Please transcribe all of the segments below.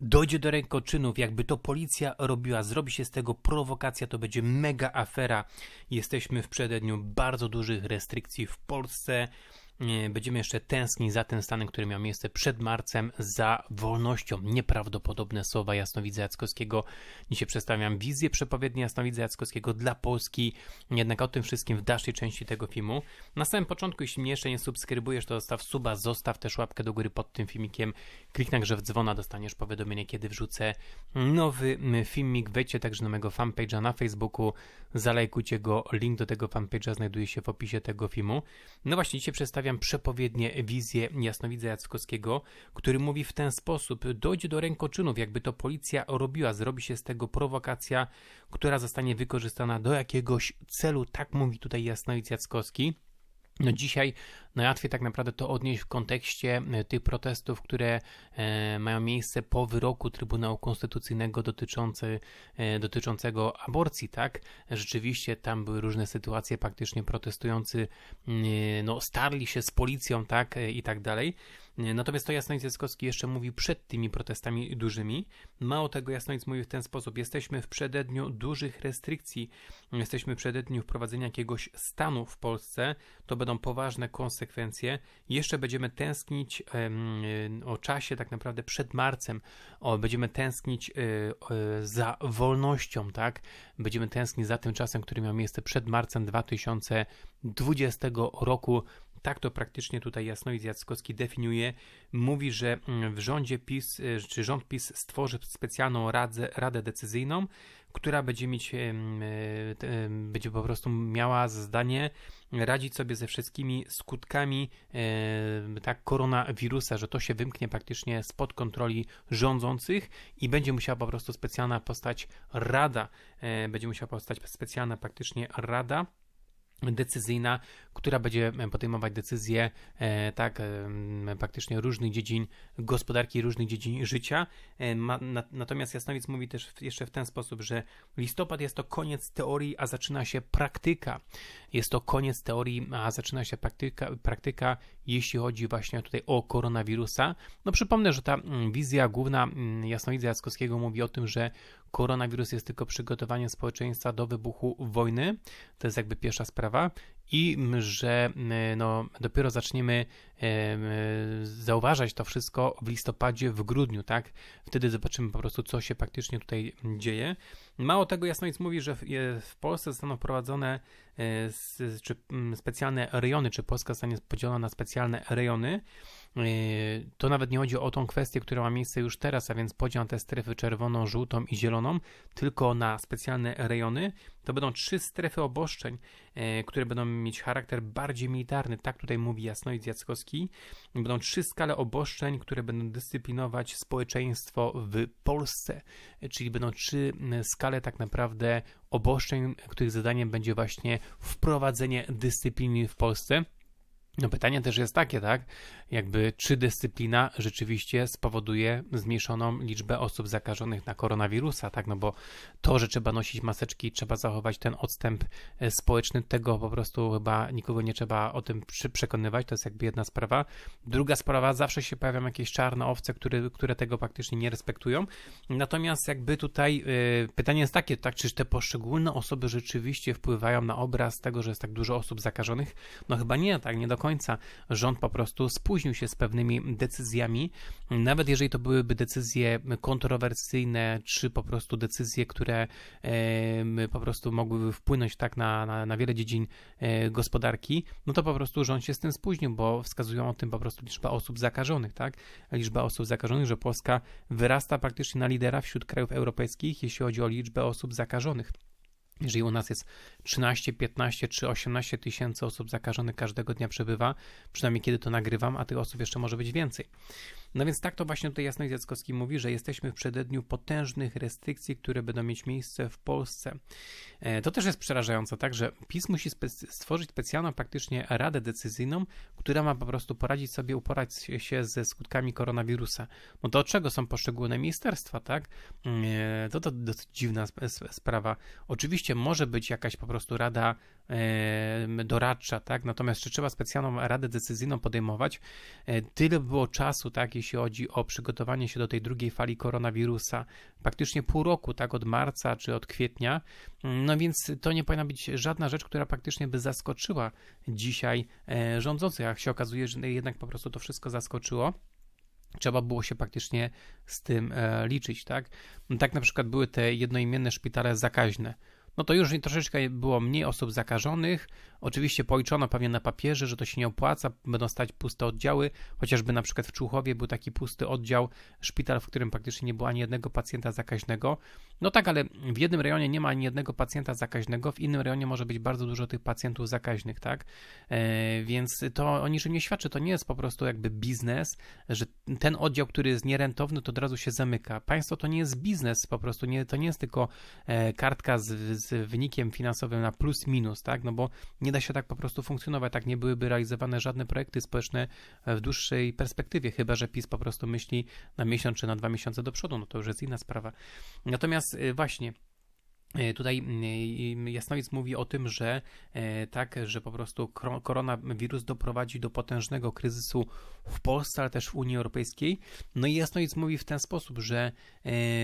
dojdzie do rękoczynów, jakby to policja robiła, zrobi się z tego prowokacja, to będzie mega afera. Jesteśmy w przededniu bardzo dużych restrykcji w Polsce. E, będziemy jeszcze tęskni za ten stan, który miał miejsce przed marcem, za wolnością. Nieprawdopodobne słowa Jasnowidza Jackowskiego. Dzisiaj przedstawiam wizję przepowiedni Jasnowidza Jackowskiego dla Polski. Jednak o tym wszystkim w dalszej części tego filmu. Na samym początku, jeśli mnie jeszcze nie subskrybujesz, to zostaw suba, zostaw też łapkę do góry pod tym filmikiem. Kliknij także w dzwona, dostaniesz powiadomienie, kiedy wrzucę nowy filmik. Wejdźcie także na mojego fanpage'a na Facebooku, zalajkujcie go. Link do tego fanpage'a znajduje się w opisie tego filmu. No właśnie, dzisiaj przedstawiam przepowiednie wizję jasnowidza Jackowskiego, który mówi w ten sposób: dojdzie do rękoczynów, jakby to policja robiła, zrobi się z tego prowokacja, która zostanie wykorzystana do jakiegoś celu. Tak mówi tutaj jasnowidz Jackowski. No dzisiaj najłatwiej no tak naprawdę to odnieść w kontekście e, tych protestów, które e, mają miejsce po wyroku Trybunału Konstytucyjnego dotyczący, e, dotyczącego aborcji, tak? Rzeczywiście tam były różne sytuacje, praktycznie protestujący mm, no, starli się z policją, tak? I tak dalej. Natomiast to Jasnowic Jackowski jeszcze mówił przed tymi protestami dużymi. Mało tego, Jasnowic mówił w ten sposób. Jesteśmy w przededniu dużych restrykcji. Jesteśmy w przededniu wprowadzenia jakiegoś stanu w Polsce. To będą poważne konsekwencje. Jeszcze będziemy tęsknić o czasie tak naprawdę przed marcem. O, będziemy tęsknić e, za wolnością, tak? Będziemy tęsknić za tym czasem, który miał miejsce przed marcem 2020 roku. Tak to praktycznie tutaj Jasnowic Jackowski definiuje. Mówi, że mm, w rządzie PiS, e, czy rząd PiS stworzy specjalną radę, radę decyzyjną, która będzie mieć, e, będzie po prostu miała zdanie radzić sobie ze wszystkimi skutkami e, tak koronawirusa, że to się wymknie praktycznie spod kontroli rządzących i będzie musiała po prostu specjalna postać rada, będzie musiała powstać specjalna praktycznie rada, decyzyjna, która będzie e, podejmować decyzje e, tak e, praktycznie różnych dziedzin gospodarki, różnych dziedzin życia. natomiast Jasnowic mówi też jeszcze w ten sposób, że listopad jest to koniec teorii, a zaczyna się praktyka. Jest to koniec teorii, a zaczyna się praktyka, praktyka jeśli chodzi właśnie tutaj o koronawirusa. No przypomnę, że ta mm, wizja główna mm, Jasnowidza Jackowskiego mówi o tym, że Koronawirus jest tylko przygotowaniem społeczeństwa do wybuchu wojny. To jest jakby pierwsza sprawa i że mm, no, dopiero zaczniemy zauważać to wszystko w listopadzie, w grudniu, tak? Wtedy zobaczymy po prostu, co się praktycznie tutaj mm, dzieje. Mało tego, Jasnowic mówi, że w Polsce zostaną wprowadzone e, czy mm, specjalne rejony, czy Polska zostanie podzielona na specjalne rejony. E, to nawet nie chodzi o tą kwestię, która ma miejsce już teraz, a więc podział te strefy czerwoną, żółtą i zieloną, tylko na specjalne rejony. To będą trzy strefy oboszczeń E, które będą mieć charakter bardziej militarny, tak tutaj mówi Jasnoid Jackowski. Będą trzy skale oboszczeń, które będą dyscyplinować społeczeństwo w Polsce, e, czyli będą trzy skale tak naprawdę oboszczeń, których zadaniem będzie właśnie wprowadzenie dyscypliny w Polsce. No pytanie też jest takie, tak? Jakby czy dyscyplina rzeczywiście spowoduje zmniejszoną liczbę osób zakażonych na koronawirusa, tak? No bo to, że trzeba nosić maseczki, trzeba zachować ten odstęp e, społeczny, tego po prostu chyba nikogo nie trzeba o tym przekonywać, to jest jakby jedna sprawa. Druga sprawa, zawsze się pojawiają jakieś czarne owce, które, które tego praktycznie nie respektują. Natomiast jakby tutaj yy, pytanie jest takie, tak? Czy te poszczególne osoby rzeczywiście wpływają na obraz tego, że jest tak dużo osób zakażonych? No chyba nie, tak? Nie do końca końca. Rząd po prostu spóźnił się z pewnymi decyzjami, nawet jeżeli to byłyby decyzje kontrowersyjne, czy po prostu decyzje, które po prostu mogłyby wpłynąć tak na, na, na wiele dziedzin e, gospodarki, no to po prostu rząd się z tym spóźnił, bo wskazują o tym po prostu liczba osób zakażonych, tak? Liczba osób zakażonych, że Polska wyrasta praktycznie na lidera wśród krajów europejskich, jeśli chodzi o liczbę osób zakażonych. Jeżeli u nas jest 13, 15 czy 18 tysięcy osób zakażonych każdego dnia przebywa, przynajmniej kiedy to nagrywam, a tych osób jeszcze może być więcej. No więc tak to właśnie tutaj Jasnek Jackowski mówi, że jesteśmy w przededniu potężnych restrykcji, które będą mieć miejsce w Polsce. E, to też jest przerażające, tak, że PiS musi stworzyć specjalną praktycznie radę decyzyjną, która ma po prostu poradzić sobie, uporać się ze skutkami koronawirusa. No to od czego są poszczególne ministerstwa, tak? E, to, to dosyć dziwna sprawa. Oczywiście może być jakaś po prostu rada e, doradcza, tak? Natomiast czy trzeba specjalną radę decyzyjną podejmować? Tyle było czasu, tak? Jeśli jeśli chodzi o przygotowanie się do tej drugiej fali koronawirusa. Praktycznie pół roku, tak od marca czy od kwietnia. No więc to nie powinna być żadna rzecz, która praktycznie by zaskoczyła dzisiaj e, rządzących, jak się okazuje, że jednak po prostu to wszystko zaskoczyło trzeba było się praktycznie z tym e, liczyć, tak? Tak na przykład były te jednoimienne szpitale zakaźne. No to już troszeczkę było mniej osób zakażonych, Oczywiście policzono pewnie na papierze, że to się nie opłaca, będą stać puste oddziały, chociażby na przykład w Człuchowie był taki pusty oddział, szpital, w którym praktycznie nie było ani jednego pacjenta zakaźnego. No tak, ale w jednym rejonie nie ma ani jednego pacjenta zakaźnego, w innym rejonie może być bardzo dużo tych pacjentów zakaźnych, tak? E, więc to o niczym nie świadczy, to nie jest po prostu jakby biznes, że ten oddział, który jest nierentowny, to od razu się zamyka. Państwo to nie jest biznes po prostu, nie, to nie jest tylko e, kartka z, z wynikiem finansowym na plus minus, tak? No bo nie nie da się tak po prostu funkcjonować, tak nie byłyby realizowane żadne projekty społeczne e, w dłuższej perspektywie, chyba że PiS po prostu myśli na miesiąc czy na dwa miesiące do przodu, no to już jest inna sprawa. Natomiast e, właśnie E, tutaj e, Jasnowic mówi o tym, że e, tak, że po prostu koronawirus doprowadzi do potężnego kryzysu w Polsce, ale też w Unii Europejskiej. No i Jasnowic mówi w ten sposób, że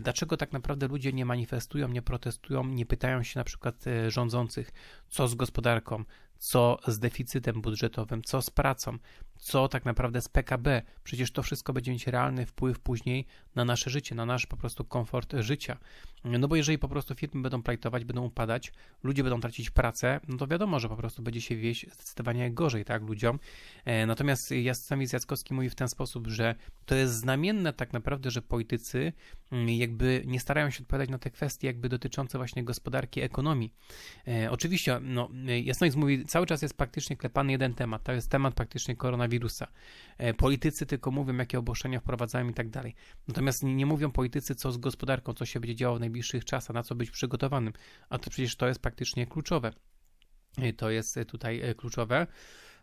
dlaczego tak naprawdę ludzie nie manifestują, nie protestują, nie pytają się na przykład rządzących, co z gospodarką, co z deficytem budżetowym, co z pracą, co tak naprawdę z PKB. Przecież to wszystko będzie mieć realny wpływ później na nasze życie, na nasz po prostu komfort życia. No bo jeżeli po prostu firmy będą plajtować, będą upadać, ludzie będą tracić pracę, no to wiadomo, że po prostu będzie się wieść zdecydowanie gorzej, tak, ludziom. E, natomiast Jasami Jackowski mówi w ten sposób, że to jest znamienne tak naprawdę, że politycy mm, jakby nie starają się odpowiadać na te kwestie jakby dotyczące właśnie gospodarki, ekonomii. E, oczywiście, no, e, Jasnowic mówi cały czas jest praktycznie klepany jeden temat, to jest temat praktycznie koronawirusa. E, politycy tylko mówią, jakie obostrzenia wprowadzają i tak dalej. Natomiast nie mówią politycy, co z gospodarką, co się będzie działo w najbliższych czasach, na co być przygotowanym. A to przecież to jest praktycznie kluczowe. E, to jest tutaj e, kluczowe.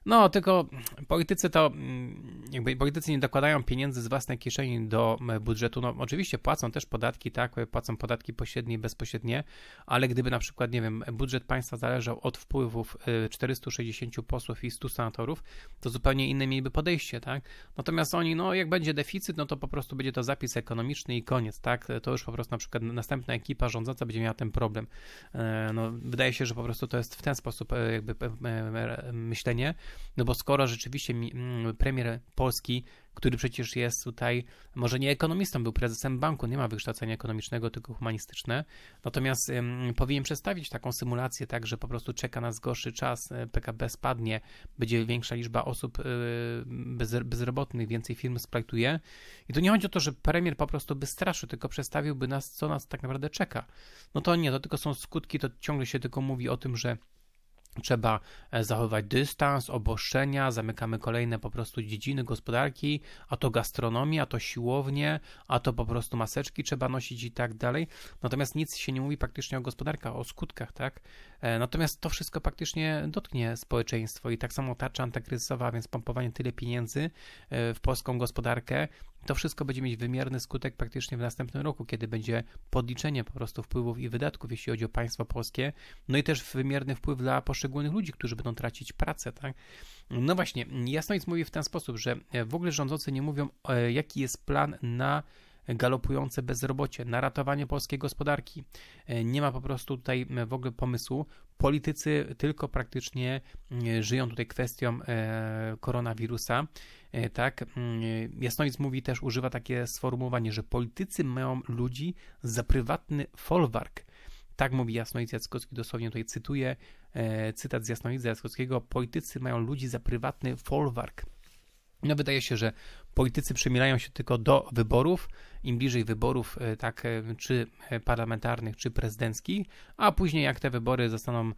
No, tylko politycy to, mm, jakby politycy nie dokładają pieniędzy z własnej kieszeni do budżetu. No, oczywiście płacą też podatki, tak, płacą podatki pośrednie i bezpośrednie, ale gdyby na przykład, nie wiem, budżet państwa zależał od wpływów 460 y, posłów i 100 senatorów, to zupełnie inne mieliby podejście, tak. Natomiast oni, no, jak będzie deficyt, no to po prostu będzie to zapis ekonomiczny i koniec, tak. To już po prostu na przykład następna ekipa rządząca będzie miała ten problem. E, no, wydaje się, że po prostu to jest w ten sposób e, jakby e, myślenie. No bo skoro rzeczywiście mm, premier Polski, który przecież jest tutaj, może nie ekonomistą, był prezesem banku, nie ma wykształcenia ekonomicznego, tylko humanistyczne, natomiast powinien przedstawić taką symulację, tak, że po prostu czeka nas gorszy czas, e, PKB spadnie, będzie większa liczba osób e, bez, bezrobotnych, więcej firm splajtuje. I tu nie chodzi o to, że premier po prostu by straszył, tylko przedstawiłby nas, co nas tak naprawdę czeka. No to nie, to tylko są skutki, to ciągle się tylko mówi o tym, że Trzeba e, zachowywać dystans, obostrzenia, zamykamy kolejne po prostu dziedziny gospodarki, a to gastronomia, a to siłownie, a to po prostu maseczki trzeba nosić i tak dalej. Natomiast nic się nie mówi praktycznie o gospodarkach, o skutkach, tak? E, natomiast to wszystko praktycznie dotknie społeczeństwo i tak samo tarcza antykryzysowa, więc pompowanie tyle pieniędzy e, w polską gospodarkę, to wszystko będzie mieć wymierny skutek praktycznie w następnym roku, kiedy będzie podliczenie po prostu wpływów i wydatków, jeśli chodzi o państwo polskie, no i też wymierny wpływ dla poszczególnych ludzi, którzy będą tracić pracę, tak? No właśnie, Jasnowic mówi w ten sposób, że e, w ogóle rządzący nie mówią, e, jaki jest plan na galopujące bezrobocie, na ratowanie polskiej gospodarki. E, nie ma po prostu tutaj w ogóle pomysłu politycy tylko praktycznie e, żyją tutaj kwestią e, koronawirusa. E, tak, mm, Jasnowic mówi też, używa takie sformułowanie, że politycy mają ludzi za prywatny folwark. Tak mówi Jasnowic Jackowski, dosłownie tutaj cytuję, cytat z Jasnowidza Jackowskiego, politycy mają ludzi za prywatny folwark. No wydaje się, że politycy przemilają się tylko do wyborów, im bliżej wyborów, e, tak e, czy e, parlamentarnych, czy prezydenckich, a później jak te wybory zostaną,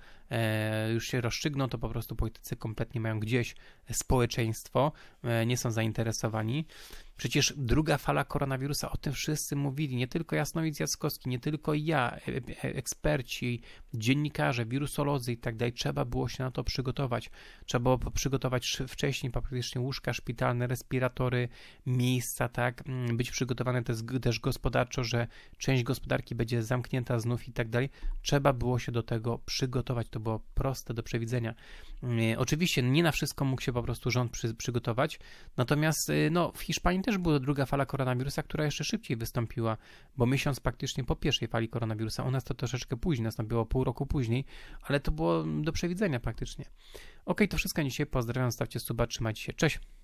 już się rozstrzygną, to po prostu politycy kompletnie mają gdzieś społeczeństwo, nie są zainteresowani. Przecież druga fala koronawirusa, o tym wszyscy mówili, nie tylko Jasnowic Jackowski, nie tylko ja, eksperci, dziennikarze, wirusolodzy i tak dalej, trzeba było się na to przygotować. Trzeba było przygotować wcześniej praktycznie łóżka szpitalne, respiratory, miejsca, tak, mm, być przygotowane też, gospodarczo, że część gospodarki będzie zamknięta znów i tak dalej. Trzeba było się do tego przygotować, to było proste do przewidzenia. E, oczywiście nie na wszystko mógł się po prostu rząd przy, przygotować, natomiast e, no, w Hiszpanii też była druga fala koronawirusa, która jeszcze szybciej wystąpiła, bo miesiąc praktycznie po pierwszej fali koronawirusa, u nas to troszeczkę później, nastąpiło pół roku później, ale to było do przewidzenia praktycznie. Ok, to wszystko na dzisiaj, pozdrawiam, stawcie suba, trzymajcie się, cześć!